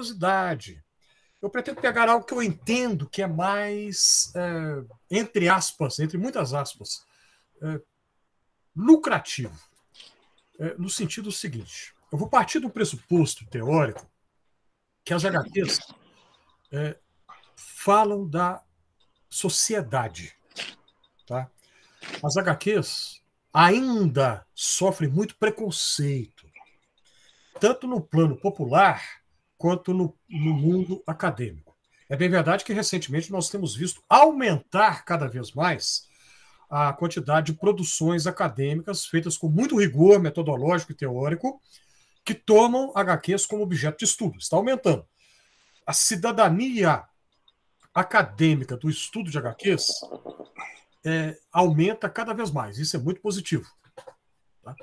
curiosidade. Eu pretendo pegar algo que eu entendo que é mais, é, entre aspas, entre muitas aspas, é, lucrativo. É, no sentido seguinte: eu vou partir do pressuposto teórico que as HQs falam da sociedade. Tá? As HQs ainda sofrem muito preconceito, tanto no plano popular quanto no, no mundo acadêmico. É bem verdade que recentemente nós temos visto aumentar cada vez mais a quantidade de produções acadêmicas feitas com muito rigor metodológico e teórico, que tomam HQs como objeto de estudo. Está aumentando. A cidadania acadêmica do estudo de HQs é, aumenta cada vez mais. Isso é muito positivo. Tá?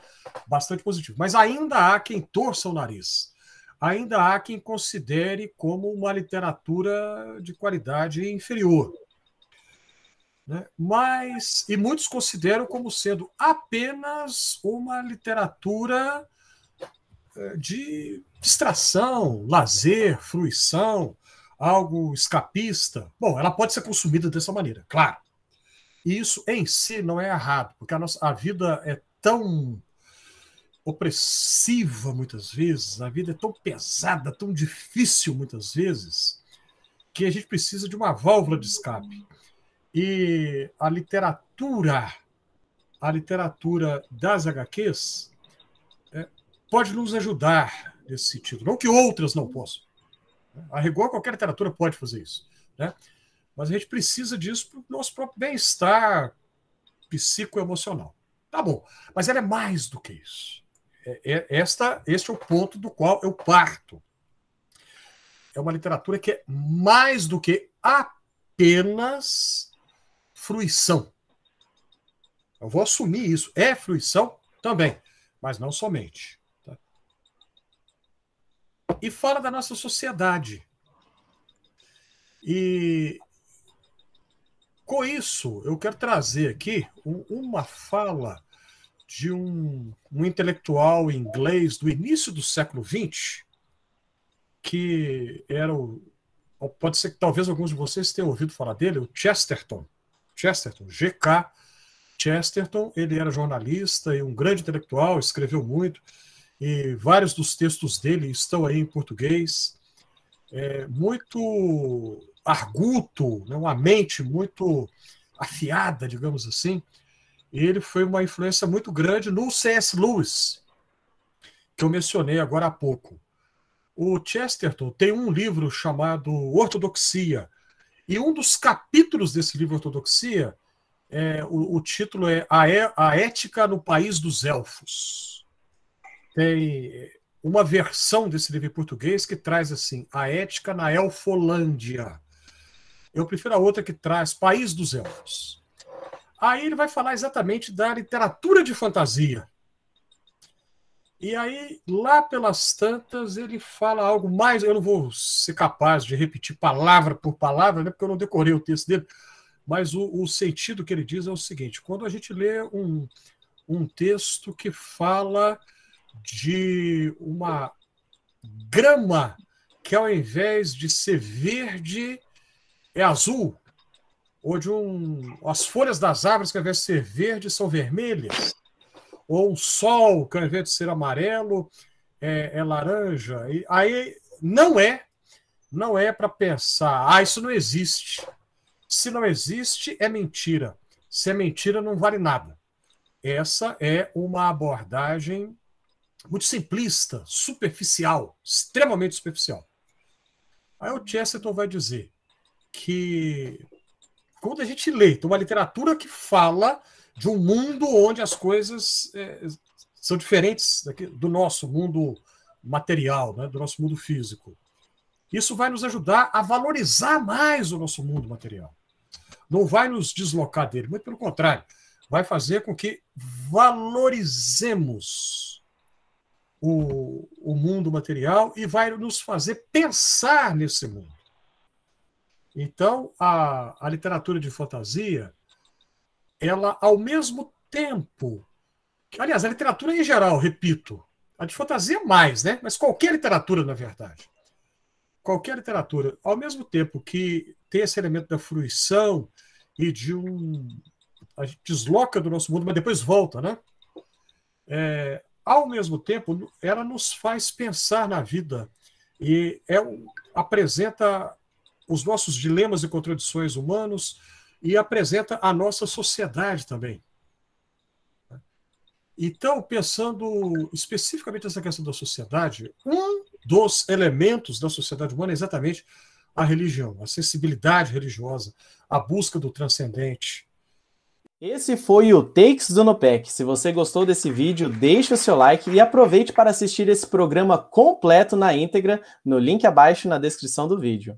Bastante positivo. Mas ainda há quem torça o nariz ainda há quem considere como uma literatura de qualidade inferior. Né? Mas, e muitos consideram como sendo apenas uma literatura eh, de distração, lazer, fruição, algo escapista. Bom, ela pode ser consumida dessa maneira, claro. E isso em si não é errado, porque a, nossa, a vida é tão opressiva muitas vezes, a vida é tão pesada, tão difícil muitas vezes, que a gente precisa de uma válvula de escape. E a literatura, a literatura das HQs, é, pode nos ajudar nesse sentido. Não que outras não possam. Né? A rigor, qualquer literatura pode fazer isso. Né? Mas a gente precisa disso para o nosso próprio bem-estar psicoemocional. Tá bom, mas ela é mais do que isso. É, é, esta, este é o ponto do qual eu parto. É uma literatura que é mais do que apenas fruição. Eu vou assumir isso. É fruição também, mas não somente. Tá? E fala da nossa sociedade. E com isso, eu quero trazer aqui uma fala de um, um intelectual inglês do início do século XX, que era o. Pode ser que talvez alguns de vocês tenham ouvido falar dele, o Chesterton. Chesterton, GK Chesterton, ele era jornalista e um grande intelectual, escreveu muito, e vários dos textos dele estão aí em português. É, muito arguto, né, uma mente muito afiada, digamos assim, ele foi uma influência muito grande no C.S. Lewis, que eu mencionei agora há pouco. O Chesterton tem um livro chamado Ortodoxia, e um dos capítulos desse livro Ortodoxia, é, o, o, título é a, é a, Ética no País dos Elfos. Tem uma versão desse livro em português que traz assim: A Ética na Elfolândia. Eu prefiro a outra que traz País dos Elfos. Aí ele vai falar exatamente da literatura de fantasia. E aí, lá pelas tantas, ele fala algo mais. Eu não vou ser capaz de repetir palavra por palavra, né, porque eu não decorei o texto dele, mas o, o sentido que ele diz é o seguinte: quando a gente lê um, um texto que fala de uma grama que, ao invés de ser verde, é azul, ou de um. As folhas das árvores, que ao invés de ser verdes, são vermelhas. Ou um sol, que ao invés de ser amarelo, é, é laranja. E aí não é, não é para pensar, ah, isso não existe. Se não existe, é mentira. Se é mentira, não vale nada. Essa é uma abordagem muito simplista, superficial, extremamente superficial. Aí o Chesterton vai dizer que quando a gente lê tem uma literatura que fala de um mundo onde as coisas é, são diferentes do nosso mundo material, né, do nosso mundo físico. Isso vai nos ajudar a valorizar mais o nosso mundo material. Não vai nos deslocar dele, muito pelo contrário, vai fazer com que valorizemos o, o mundo material e vai nos fazer pensar nesse mundo. Então, a, a literatura de fantasia, ela, ao mesmo tempo. Que, aliás, a literatura em geral, repito, a de fantasia mais, né? Mas qualquer literatura, na verdade. Qualquer literatura, ao mesmo tempo que tem esse elemento da fruição e de um. A gente desloca do nosso mundo, mas depois volta, né? É, ao mesmo tempo, ela nos faz pensar na vida e é, apresenta os nossos dilemas e contradições humanos e apresenta a nossa sociedade também. Então, pensando especificamente nessa questão da sociedade, um dos elementos da sociedade humana é exatamente a religião, a sensibilidade religiosa, a busca do transcendente. Esse foi o Takes do Nopec. Se você gostou desse vídeo, deixe o seu like e aproveite para assistir esse programa completo na íntegra no link abaixo na descrição do vídeo.